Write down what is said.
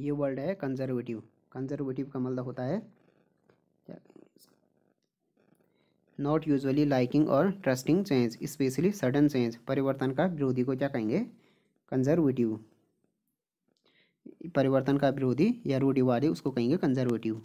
ये वर्ड है conservative conservative का मतलब होता है नॉट यूजली लाइकिंग और trusting change specially sudden change परिवर्तन का विरोधी को क्या कहेंगे कंजर्वेटिव परिवर्तन का विरोधी या रूढ़िवादी उसको कहेंगे कंजर्वेटिव